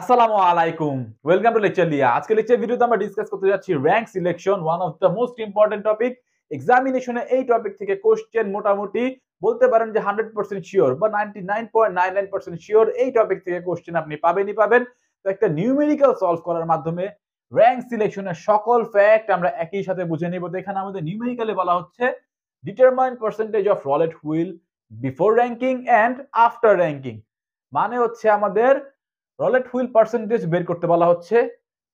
আসসালামু আলাইকুম welcome to lecture লিয়া আজকে লেকচার ভিডিওতে আমরা ডিসকাস করতে যাচ্ছি rank selection one of the most important topic এক্সামিনেশনে এই টপিক থেকে কোশ্চেন মোটামুটি বলতে পারেন যে হান্ড্রেড পার্সেন্ট শিওর বা ninety nine point nine nine percent sure এই টপিক থেকে কোশ্চেন আপনি পাবেনই পাবেন তো একটা নিউমেরিক্যাল সলভ করার মাধ্যমে র্যাঙ্ক সিলেকশনের সকল ফ্যাক্ট আমরা একই সাথে বুঝে নিব তো এখানে আমাদের নিউমেরিক্যালে বলা হচ্ছে determine percentage of roulette wheel before ranking and after ranking মানে হচ্ছে আমাদের রলেট হুইল পার্সেন্টেজ বের করতে বলা হচ্ছে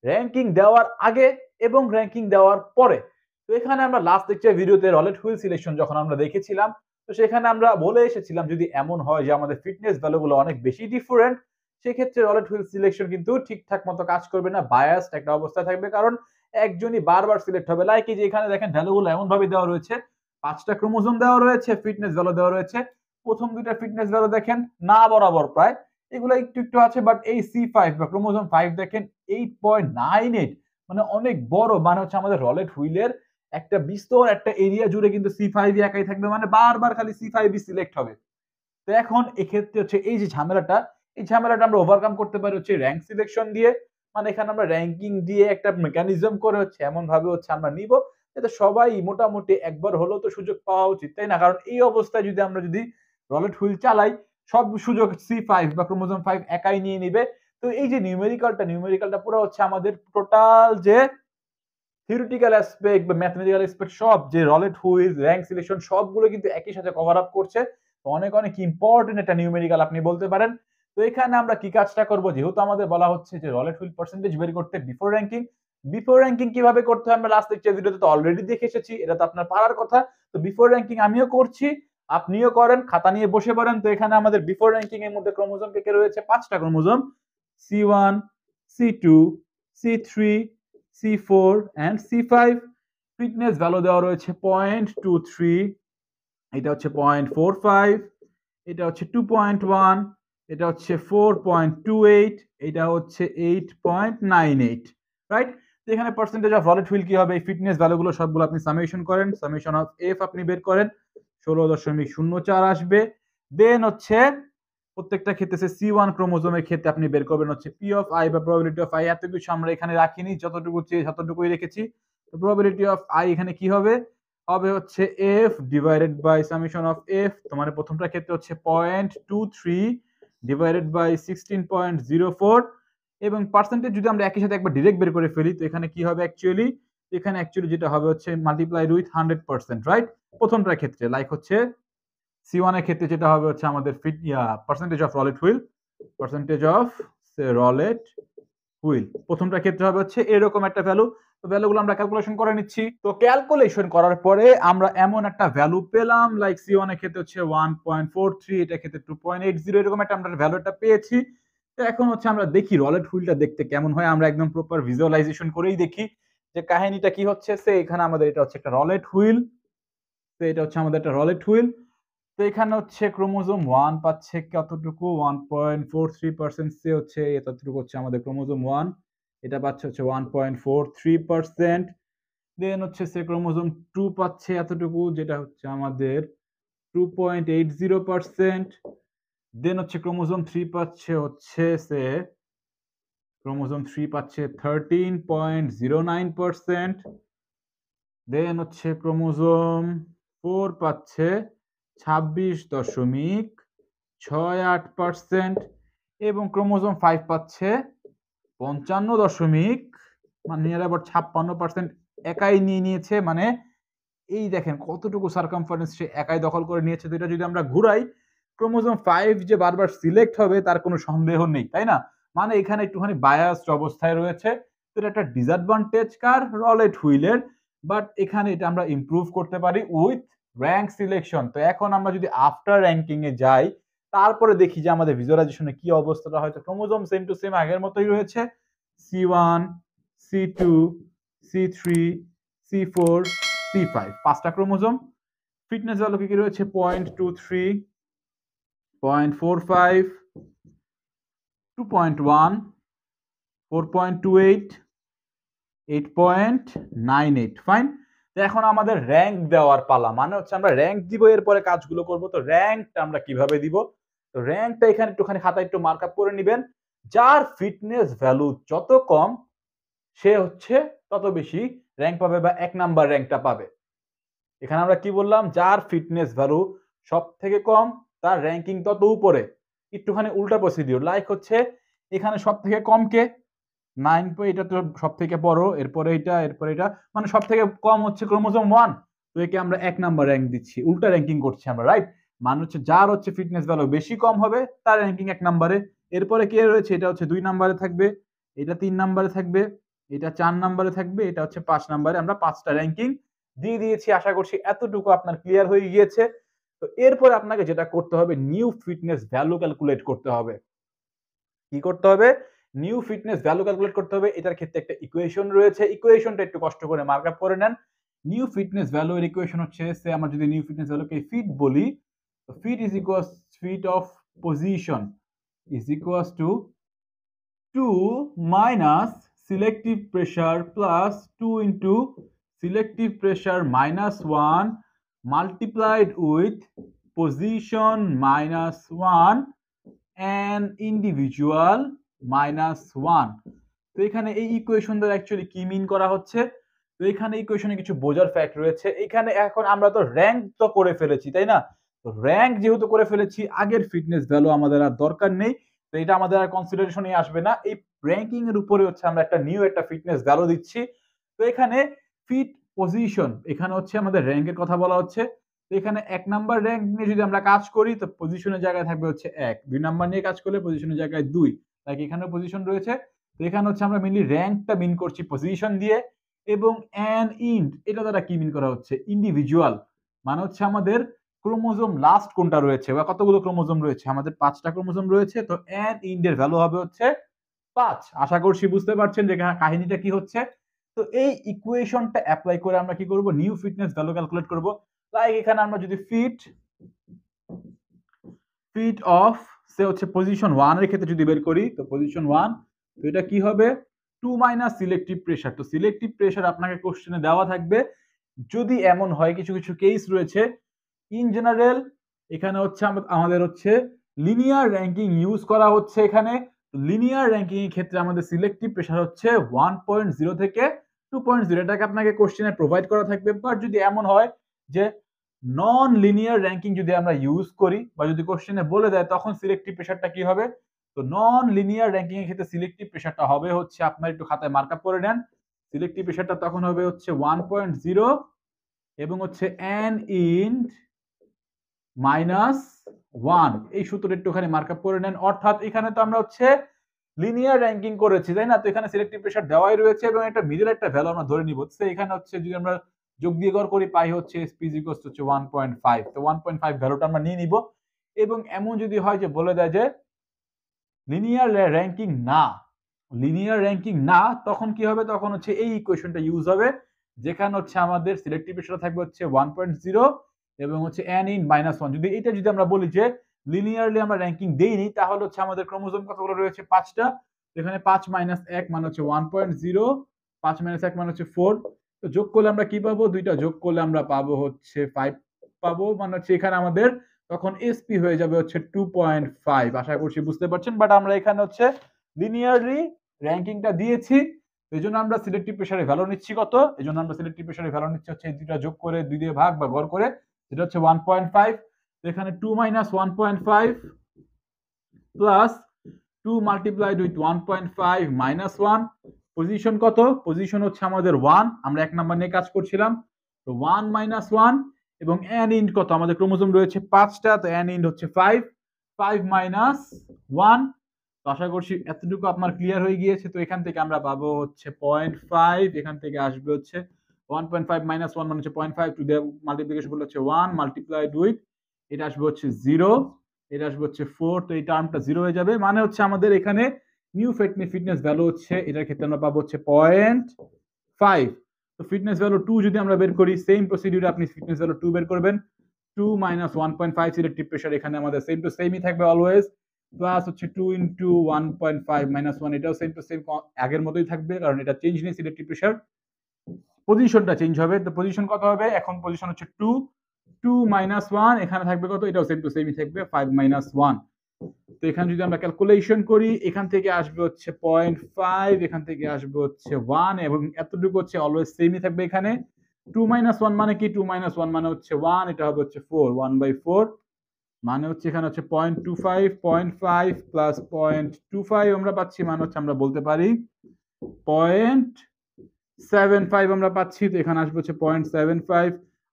র্যাঙ্কিং দেওয়ার আগে এবং র্যাঙ্কিং দেওয়ার পরে তো এখানে আমরা লাস্ট দেখছি ভিডিওতে রলেট হুইল সিলেকশন যখন আমরা দেখেছিলাম তো সেখানে আমরা বলে এসেছিলাম যদি এমন হয় যে আমাদের ফিটনেস ভ্যালুগুলো অনেক বেশি ডিফারেন্ট সেক্ষেত্রে রলেট হুইল সিলেকশন কিন্তু ঠিকঠাক মতো কাজ করবে না বায়াসড একটা অবস্থা থাকবে কারণ একজনই বারবার সিলেক্ট হবে লাইক যে এখানে দেখেন ভ্যালুগুলো এমনভাবে দেওয়া রয়েছে পাঁচটা ক্রোমোজোম দেওয়া রয়েছে ফিটনেস ভ্যালু দেওয়া রয়েছে প্রথম দুইটা ফিটনেস ভ্যালু দেখেন না বরাবর প্রায় এগুলো একটু একটু আছে বাট এই সি ফাইভ বা ক্রোমোজম ফাইভ দেখেন এইট পয়েন্ট নাইন এইট মানে অনেক বড় মানে হচ্ছে আমাদের রলেট হুইলের একটা বিস্তর একটা এরিয়া জুড়ে কিন্তু সি ফাইভ একাই থাকবে মানে বারবার খালি সি ফাইভই সিলেক্ট হবে তো এখন এক্ষেত্রে হচ্ছে এই যে ঝামেলাটা এই ঝামেলাটা আমরা ওভারকাম করতে পারি হচ্ছে র্যাঙ্ক সিলেকশন দিয়ে মানে এখানে আমরা র্যাঙ্কিং দিয়ে একটা মেকানিজম করে হচ্ছে এমন ভাবে হচ্ছে আমরা নিব এটা সবাই মোটামুটি একবার হলেও তো সুযোগ পাওয়া উচিত তাই না কারণ এই অবস্থায় যদি আমরা যদি রলেট হুইল চালাই সব সুযোগ সি ফাইভ বা ক্রোমোজোম ফাইভ একাই নিয়ে নিবে তো এই যে নিউমেরিক্যালটা নিউমেরিক্যালটা পুরো হচ্ছে আমাদের টোটাল যে থিওরিটিক্যাল অ্যাসপেক্ট বা ম্যাথমেটিক্যাল অ্যাসপেক্ট সব যে রলেট হুইজ র্যাঙ্ক সিলেকশন সবগুলো কিন্তু একই সাথে কভার আপ করছে তো অনেক অনেক ইম্পর্টেন্ট একটা নিউমেরিক্যাল আপনি বলতে পারেন তো এখানে আমরা কি কাজটা করব যেহেতু আমাদের বলা হচ্ছে যে রলেট হুইল পার্সেন্টেজ বের করতে বিফোর র্যাঙ্কিং বিফোর র্যাঙ্কিং কিভাবে করতে হয় আমরা লাস্ট লেকচার ভিডিওতে তো অলরেডি দেখে এসেছি এটা তো আপনার পারার কথা তো বিফোর র্যাঙ্কিং আমিও করছি আপনিও করেন খাতা নিয়ে বসে পড়েন তো এখানে আমাদের বিফোর র্যাঙ্কিং এর মধ্যে ক্রোমোজোম কে কে রয়েছে পাঁচটা chromosome C one C two C three C four and C five fitness value দেওয়া রয়েছে পয়েন্ট টু থ্রি এটা হচ্ছে পয়েন্ট ফোর ফাইভ এটা হচ্ছে টু পয়েন্ট ওয়ান এটা হচ্ছে ফোর পয়েন্ট টু এইট এটা হচ্ছে eight point nine eight right তো এখানে পার্সেন্টেজ অফ ভলেট হুইল কি হবে এই ফিটনেস ভ্যালুগুলো সবগুলো আপনি সামেশন করেন সামেশন অফ এফ আপনি বের করেন ষোলো দশমিক শূন্য চার আসবে দেন হচ্ছে প্রত্যেকটা ক্ষেত্রে সে সি ওয়ান ক্রোমোজোমের ক্ষেত্রে আপনি বের করবেন হচ্ছে পি অফ আই বা প্রবাবিলিটি অফ আই এত কিছু আমরা এখানে রাখিনি যতটুকু চেয়ে ততটুকুই রেখেছি প্রবাবিলিটি অফ আই এখানে কি হবে হবে হচ্ছে F divided by summation of F তোমার প্রথমটা ক্ষেত্রে হচ্ছে point two three divided by sixteen point zero four এবং পার্সেন্টেজ যদি আমরা একই সাথে একবার ডিরেক্ট বের করে ফেলি তো এখানে কি হবে অ্যাকচুয়ালি এখানে অ্যাকচুয়ালি যেটা হবে হচ্ছে multiply with hundred percent right প্রথমটার ক্ষেত্রে লাইক হচ্ছে সি ওয়ানের ক্ষেত্রে যেটা হবে হচ্ছে আমাদের fit percentage of roulette wheel percentage of roulette wheel প্রথমটার ক্ষেত্রে হবে হচ্ছে এরকম একটা ভ্যালু তো ভ্যালুগুলো আমরা ক্যালকুলেশন করে নিচ্ছি তো ক্যালকুলেশন করার পরে আমরা এমন একটা ভ্যালু পেলাম লাইক সি ওয়ানের ক্ষেত্রে হচ্ছে ওয়ান পয়েন্ট ফোর থ্রি এটার ক্ষেত্রে টু পয়েন্ট এইট জিরো এরকম একটা আমরা ভ্যালুটা পেয়েছি তো এখন হচ্ছে আমরা দেখি রলেট হুইলটা দেখতে কেমন হয় আমরা একদম প্রপার ভিজুয়ালাইজেশন করেই দেখি যে কাহিনীটা কি হচ্ছে সে এখানে আমাদের এটা হচ্ছে একটা রলেট হুইল তো এটা হচ্ছে আমাদের একটা রলেট হুইল তো এখানে হচ্ছে ক্রোমোজোম ওয়ান পাচ্ছে কতটুকু one point four three percent সে হচ্ছে এতটুকু হচ্ছে আমাদের ক্রোমোজোম ওয়ান এটা পাচ্ছে হচ্ছে one point four three percent then হচ্ছে সে ক্রোমোজোম টু পাচ্ছে এতটুকু যেটা হচ্ছে আমাদের two point eight zero percent then হচ্ছে ক্রোমোজোম থ্রি পাচ্ছে হচ্ছে সে ক্রোমোজোম থ্রি পাচ্ছে thirteen point zero nine percent then হচ্ছে ক্রোমোজোম ফোর পাচ্ছে ছাব্বিশ দশমিক ছয় আট পার্সেন্ট এবং ক্রোমোজোম ফাইভ পাচ্ছে পঞ্চান্ন দশমিক মানে এরা আবার ছাপ্পান্ন পার্সেন্ট একাই নিয়ে নিয়েছে মানে এই দেখেন কতটুকু সার্কামফারেন্স সে একাই দখল করে নিয়েছে তো এটা যদি আমরা ঘুরাই ক্রোমোজোম ফাইভ যে বারবার সিলেক্ট হবে তার কোনো সন্দেহ নেই তাই না মানে এখানে একটুখানি বায়াসড অবস্থায় রয়েছে তো এটা একটা ডিসঅ্যাডভান্টেজ কার রলেট হুইলের বাট এখানে এটা আমরা ইমপ্রুভ করতে পারি উইথ র্যাঙ্ক সিলেকশন তো এখন আমরা যদি আফটার র্যাঙ্কিং এ যাই তারপরে দেখি যে আমাদের ভিজুয়ালাইজেশনে কি অবস্থাটা হয়তো ক্রোমোজোম সেম টু সেম আগের মতোই রয়েছে C one C two C three C four C five পাঁচটা ক্রোমোজোম ফিটনেস ভ্যালু কি রয়েছে point two three point four five 2.1 4.28 8.98 fine তো এখন আমাদের র্যাঙ্ক দেওয়ার পালা মানে হচ্ছে আমরা র্যাঙ্ক দিব এরপরে কাজগুলো করব তো র্যাঙ্কটা আমরা কিভাবে দিব তো র্যাঙ্কটা এখানে একটুখানি খাতা একটু মার্কআপ করে নেবেন যার ফিটনেস ভ্যালু যত কম সে হচ্ছে তত বেশি র্যাঙ্ক পাবে বা এক নাম্বার র্যাঙ্কটা পাবে এখানে আমরা কি বললাম যার ফিটনেস ভ্যালু সব থেকে কম তার র্যাঙ্কিং তত উপরে একটুখানি উল্টা প্রসিডিওর লাইক হচ্ছে এখানে সব থেকে কম কে নাইন এটা তো সব থেকে বড় এরপরে এটা এরপরে এটা মানে সব থেকে কম হচ্ছে ক্রোমোজোম ওয়ান তো একে আমরা এক নাম্বার র্যাঙ্ক দিচ্ছি উল্টা র্যাঙ্কিং করছি আমরা রাইট মানে হচ্ছে যার হচ্ছে ফিটনেস ভ্যালু বেশি কম হবে তার র্যাঙ্কিং এক নাম্বারে এরপরে কে রয়েছে এটা হচ্ছে দুই নাম্বারে থাকবে এটা তিন নাম্বারে থাকবে এটা চার নাম্বারে থাকবে এটা হচ্ছে পাঁচ নাম্বারে আমরা পাঁচটা র্যাঙ্কিং দিয়ে দিয়েছি আশা করছি এতটুকু আপনার ক্লিয়ার হয়ে গিয়েছে তো এরপরে আপনাকে যেটা করতে হবে নিউ ফিটনেস ভ্যালু ক্যালকুলেট করতে হবে কি করতে হবে নিউ ফিটনেস ভ্যালু ক্যালকুলেট করতে হবে এটার ক্ষেত্রে একটা ইকুয়েশন রয়েছে ইকুয়েশনটা একটু কষ্ট করে মার্ক আপ করে নেন নিউ ফিটনেস ভ্যালু এর ইকুয়েশন হচ্ছে সে আমরা যদি নিউ ফিটনেস ভ্যালুকে ফিট বলি fit is equals fit of position is equals to two minus selective pressure plus two into selective pressure minus one multiplied with position minus 1 and individual minus 1 তো এখানে এই equation দ্বারা actually কি মিন করা হচ্ছে তো এখানে ইকুয়েশনে কিছু বোঝার ফ্যাক্ট রয়েছে এখানে এখন আমরা তো র্যাঙ্ক তো করে ফেলেছি তাই না তো র্যাঙ্ক যেহেতু করে ফেলেছি আগের ফিটনেস ভ্যালু আমাদের আর দরকার নেই তো এটা আমাদের আর কনসিডারেশনই আসবে না এই র্যাঙ্কিং এর উপরে হচ্ছে আমরা একটা নিউ একটা ফিটনেস ভ্যালু দিচ্ছি তো এখানে ফিট পজিশন এখানে হচ্ছে আমাদের র্যাঙ্কের কথা বলা হচ্ছে এখানে এক নাম্বার র্যাঙ্ক নিয়ে যদি আমরা কাজ করি তো পজিশনের জায়গায় থাকবে হচ্ছে এক দুই নাম্বার নিয়ে কাজ করলে পজিশনের জায়গায় দুই লাইক এখানেও পজিশন রয়েছে তো এখানে হচ্ছে আমরা মেনলি র্যাঙ্কটা মিন করছি পজিশন দিয়ে এবং অ্যান ইন্ট এটা দ্বারা কি মিন করা হচ্ছে ইন্ডিভিজুয়াল মানে হচ্ছে আমাদের ক্রোমোজোম লাস্ট কোনটা রয়েছে বা কতগুলো ক্রোমোজোম রয়েছে আমাদের পাঁচটা ক্রোমোজোম রয়েছে তো অ্যান ইন্ডের ভ্যালু হবে হচ্ছে পাঁচ আশা করছি বুঝতে পারছেন যে কাহিনীটা কি হচ্ছে তো এই ইকুয়েশনটা অ্যাপ্লাই করে আমরা কি করব নিউ ফিটনেস ভ্যালু ক্যালকুলেট করব লাইক এখানে আমরা যদি ফিট ফিট অফ সে হচ্ছে পজিশন ওয়ানের ক্ষেত্রে যদি বের করি তো পজিশন ওয়ান তো এটা কি হবে টু মাইনাস সিলেক্টিভ প্রেশার তো সিলেক্টিভ প্রেশার আপনাকে কোশ্চেনে দেওয়া থাকবে যদি এমন হয় কিছু কিছু কেস রয়েছে ইন জেনারেল এখানে হচ্ছে আমাদের হচ্ছে লিনিয়ার র্যাঙ্কিং ইউজ করা হচ্ছে এখানে লিনিয়ার র্যাঙ্কিং এর ক্ষেত্রে আমাদের সিলেক্টিভ প্রেশার হচ্ছে ওয়ান পয়েন্ট জিরো থেকে টু পয়েন্ট জিরো এটাকে আপনাকে কোশ্চেনে প্রোভাইড করা থাকবে বাট যদি এমন হয় যে নন লিনিয়ার র্যাঙ্কিং যদি আমরা ইউজ করি বা যদি কোশ্চেনে বলে দেয় তখন সিলেক্টিভ প্রেশারটা কি হবে তো নন লিনিয়ার র্যাঙ্কিং এর ক্ষেত্রে সিলেক্টিভ প্রেশারটা হবে হচ্ছে আপনার একটু খাতায় মার্ক আপ করে নেন সিলেক্টিভ প্রেশারটা তখন হবে হচ্ছে ওয়ান পয়েন্ট জিরো এবং হচ্ছে এন ইন্ট মাইনাস ওয়ান এই সূত্রটা একটুখানি মার্ক আপ করে নেন অর্থাৎ এখানে তো আমরা হচ্ছে লিনিয়ার র্যাঙ্কিং করেছি তাই না তো এখানে সিলেক্টিভ প্রেশার দেওয়াই রয়েছে এবং একটা মিডল একটা ভ্যালু আমরা ধরে নিব তো এখানে হচ্ছে যদি আমরা যোগ দিয়ে গড় করি পাই হচ্ছে এসপি হচ্ছে ওয়ান পয়েন্ট ফাইভ তো ওয়ান পয়েন্ট ফাইভ ভ্যালুটা আমরা নিয়ে নিব এবং এমন যদি হয় যে বলে দেয় যে লিনিয়ার র্যাঙ্কিং না লিনিয়ার র্যাঙ্কিং না তখন কি হবে তখন হচ্ছে এই ইকুয়েশনটা ইউজ হবে যেখানে হচ্ছে আমাদের সিলেক্টিভ প্রেশার থাকবে হচ্ছে ওয়ান পয়েন্ট জিরো এবং হচ্ছে এন ইন মাইনাস ওয়ান যদি এটা যদি আমরা বলি যে লিনিয়ারলি আমরা র্যাঙ্কিং দেইনি তাহলে হচ্ছে আমাদের ক্রোমোজোম কতগুলো রয়েছে পাঁচটা এখানে পাঁচ মাইনাস এক মানে হচ্ছে ওয়ান পয়েন্ট জিরো পাঁচ মাইনাস এক মানে হচ্ছে ফোর তো যোগ করলে আমরা কি পাবো দুইটা যোগ করলে আমরা পাবো হচ্ছে ফাইভ পাবো মানে হচ্ছে এখানে আমাদের তখন এসপি হয়ে যাবে হচ্ছে টু পয়েন্ট ফাইভ আশা করছি বুঝতে পারছেন বাট আমরা এখানে হচ্ছে লিনিয়ারলি র্যাঙ্কিংটা দিয়েছি এই জন্য আমরা সিলেক্টিভ প্রেশারে ভ্যালু নিচ্ছি কত এই জন্য আমরা সিলেক্টিভ প্রেশারে ভ্যালু নিচ্ছি হচ্ছে এই দুইটা যোগ করে দুই দিয়ে ভাগ বা গড় করে যেটা হচ্ছে ওয়ান পয়েন্ট ফাইভ এখানে two minus one point five plus two multiplied with one point five minus one position কত পজিশন হচ্ছে আমাদের ওয়ান আমরা এক নাম্বার নিয়ে কাজ করছিলাম তো ওয়ান মাইনাস ওয়ান এবং অ্যান ইন্ড কত আমাদের ক্রোমোজোম রয়েছে পাঁচটা তো অ্যান ইন্ড হচ্ছে ফাইভ ফাইভ মাইনাস ওয়ান তো আশা করছি এতটুকু আপনার ক্লিয়ার হয়ে গিয়েছে তো এখান থেকে আমরা পাবো হচ্ছে পয়েন্ট ফাইভ এখান থেকে আসবে হচ্ছে one point five minus one মানে হচ্ছে পয়েন্ট ফাইভ টু দেওয়া মাল্টিপ্লিকেশন করলে হচ্ছে ওয়ান মাল্টিপ্লাইড উইথ এটা আসবে হচ্ছে জিরো এটা আসবে হচ্ছে ফোর তো এই টার্মটা জিরো হয়ে যাবে মানে হচ্ছে আমাদের এখানে নিউ ফিটনে ফিটনেস ভ্যালু হচ্ছে এটার ক্ষেত্রে আমরা পাবো হচ্ছে পয়েন্ট ফাইভ তো ফিটনেস ভ্যালু টু যদি আমরা বের করি সেম প্রসিডিউর আপনি ফিটনেস ভ্যালু টু বের করবেন two minus one point five selective pressure এখানে আমাদের সেম টু সেমই থাকবে অলওয়েজ প্লাস হচ্ছে two into one point five minus one এটাও সেম টু সেম আগের মতোই থাকবে কারণ এটা চেঞ্জ নেই সিলেক্টিভ প্রেশার পজিশনটা চেঞ্জ হবে তো পজিশন কত হবে এখন পজিশন হচ্ছে টু টু মাইনাস ওয়ান এখানে থাকবে কত এটাও সেম টু সেমই থাকবে ফাইভ মাইনাস ওয়ান তো এখানে যদি আমরা ক্যালকুলেশন করি এখান থেকে আসবে হচ্ছে পয়েন্ট ফাইভ এখান থেকে আসবে হচ্ছে ওয়ান এবং এতটুকু হচ্ছে অলওয়েজ সেমই থাকবে এখানে টু মাইনাস ওয়ান মানে কি টু মাইনাস ওয়ান মানে হচ্ছে ওয়ান এটা হবে হচ্ছে ফোর ওয়ান বাই ফোর মানে হচ্ছে এখানে হচ্ছে point two five point five plus point two five আমরা পাচ্ছি মানে হচ্ছে আমরা বলতে পারি পয়েন্ট সেভেন ফাইভ আমরা পাচ্ছি তো এখানে আসবে হচ্ছে পয়েন্ট সেভেন ফাইভ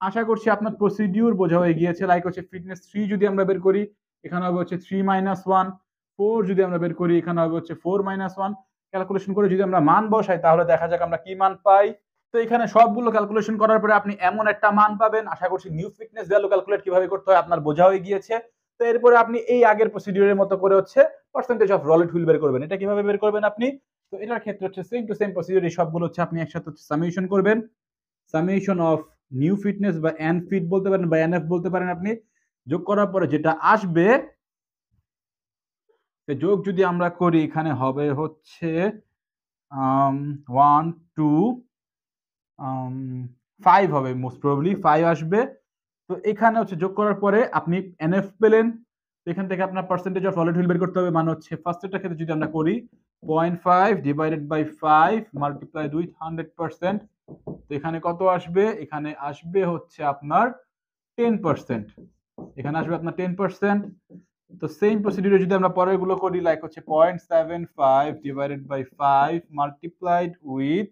আশা করছি আপনার প্রসিডিউর বোঝা হয়ে গিয়েছে লাইক হচ্ছে ফিটনেস থ্রি যদি আমরা বের করি এখানে হবে হচ্ছে থ্রি মাইনাস ওয়ান ফোর যদি আমরা বের করি এখানে হবে হচ্ছে ফোর মাইনাস ওয়ান ক্যালকুলেশন করে যদি আমরা মান বসাই তাহলে দেখা যাক আমরা কি মান পাই তো এখানে সবগুলো ক্যালকুলেশন করার পরে আপনি এমন একটা মান পাবেন আশা করছি নিউ ফিটনেস ভ্যালু ক্যালকুলেট কিভাবে করতে হয় আপনার বোঝা হয়ে গিয়েছে তো এরপরে আপনি এই আগের প্রসিডিউরের মতো করে হচ্ছে পার্সেন্টেজ অফ রলেট হুইল বের করবেন এটা কিভাবে বের করবেন আপনি তো এটার ক্ষেত্রে হচ্ছে সেম টু সেম প্রসিডিউর এই সবগুলো হচ্ছে আপনি একসাথে হচ্ছে সামিউশন করবেন সামিউশন অফ নিউ ফিটনেস বা এন ফিট বলতে পারেন বা এন এফ বলতে পারেন আপনি যোগ করার পরে যেটা আসবে যোগ যদি আমরা করি এখানে হবে হচ্ছে ওয়ান টু ফাইভ হবে মোস্ট প্রবলি ফাইভ আসবে তো এখানে হচ্ছে যোগ করার পরে আপনি এন এফ পেলেন এখান থেকে আপনার পার্সেন্টেজ অফ ভলেটিল বের করতে হবে মানে হচ্ছে ফার্স্ট এরটা ক্ষেত্রে যদি আমরা করি point five divided by five multiplied with hundred percent তো এখানে কত আসবে এখানে আসবে হচ্ছে আপনার টেন পার্সেন্ট এখানে আসবে আপনার টেন পার্সেন্ট তো সেম প্রসিডিউরে যদি আমরা পরের গুলো করি লাইক হচ্ছে point seven five divided by five multiplied with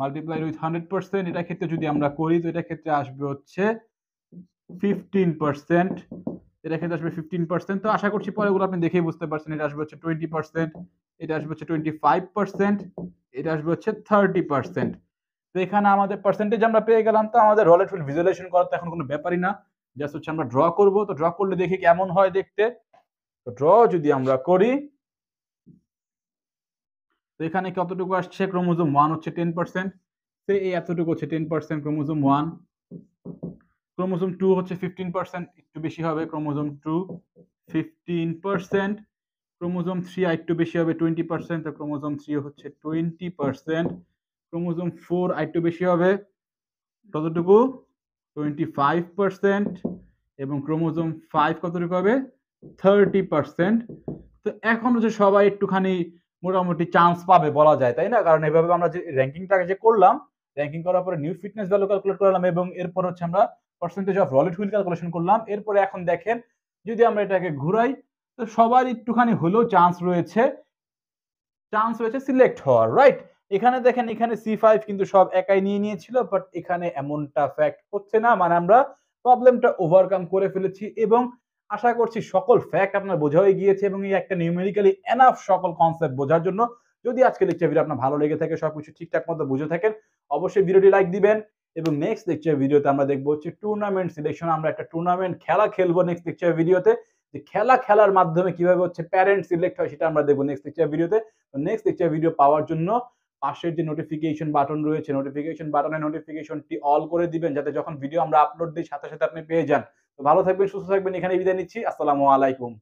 multiplied with hundred percent এটা ক্ষেত্রে যদি আমরা করি তো এটা ক্ষেত্রে আসবে হচ্ছে ফিফটিন পার্সেন্ট এটা ক্ষেত্রে আসবে ফিফটিন পার্সেন্ট তো আশা করছি পরেগুলো আপনি দেখেই বুঝতে পারছেন এটা আসবে হচ্ছে টোয়েন্টি পার্সেন্ট এটা আসবে হচ্ছে টোয়েন্টি ফাইভ পার্সেন্ট এটা আসবে হচ্ছে থার্টি পার্সেন্ট তো এখানে আমাদের পার্সেন্টেজ আমরা পেয়ে গেলাম তো আমাদের রলেট ফিল্ড ভিজুয়ালাইজেশন করার তো এখন কোনো ব্যাপারই না জাস্ট হচ্ছে আমরা ড্র করব তো ড্র করলে দেখি কেমন হয় দেখতে তো ড্র যদি আমরা করি তো এখানে কতটুকু আসছে ক্রোমোজোম ওয়ান হচ্ছে টেন পার্সেন্ট তো এই এতটুকু হচ্ছে ten percent chromosome one chromosome two হচ্ছে ফিফটিন পার্সেন্ট একটু বেশি হবে chromosome two fifteen percent chromosome three আর একটু বেশি হবে টোয়েন্টি পার্সেন্ট তো ক্রোমোজোম থ্রি হচ্ছে টোয়েন্টি পার্সেন্ট ক্রোমোজোম ফোর আরেকটু বেশি হবে কতটুকু টোয়েন্টি ফাইভ পার্সেন্ট এবং ক্রোমোজোম ফাইভ কতটুকু হবে থার্টি পার্সেন্ট তো এখন হচ্ছে সবাই একটুখানি মোটামুটি চান্স পাবে বলা যায় তাই না কারণ এভাবে আমরা যে র্যাঙ্কিংটাকে যে করলাম র্যাঙ্কিং করার পরে নিউ ফিটনেস ভ্যালু ক্যালকুলেট করলাম এবং এরপর হচ্ছে আমরা percentage of roulette wheel calculation করলাম এরপরে এখন দেখেন যদি আমরা এটাকে ঘুরাই তো সবার একটুখানি হলেও চান্স রয়েছে চান্স রয়েছে সিলেক্ট হওয়ার রাইট এখানে দেখেন এখানে সি ফাইভ কিন্তু সব একাই নিয়ে নিয়েছিল বাট এখানে এমনটা ফ্যাক্ট হচ্ছে না মানে আমরা প্রবলেমটা ওভারকাম করে ফেলেছি এবং আশা করছি সকল ফ্যাক্ট আপনার বোঝা হয়ে গিয়েছে এবং এই একটা নিউমেরিক্যালি এনাফ সকল কনসেপ্ট বোঝার জন্য যদি আজকে লেকচার ভিডিও আপনার ভালো লেগে থাকে সবকিছু ঠিকঠাক মতো বুঝে থাকেন অবশ্যই ভিডিওটি লাইক দিবেন এবং নেক্সট লেকচার ভিডিওতে আমরা দেখবো হচ্ছে টুর্নামেন্ট সিলেকশন আমরা একটা টুর্নামেন্ট খেলা খেলবো নেক্সট লেকচার ভিডিওতে যে খেলা খেলার মাধ্যমে কিভাবে হচ্ছে প্যারেন্ট সিলেক্ট হয় সেটা আমরা দেখবো নেক্সট লেকচার ভিডিওতে নেক্সট লেকচার ভিডিও পাওয়ার জন্য পাশের যে নোটিফিকেশন বাটন রয়েছে নোটিফিকেশন বাটনে নোটিফিকেশনটি অল করে দিবেন যাতে যখন ভিডিও আমরা আপলোড দিই সাথে সাথে আপনি পেয়ে যান তো ভালো থাকবেন সুস্থ থাকবেন এখানে বিদায় নিচ্ছি আসসালামু আলাইকুম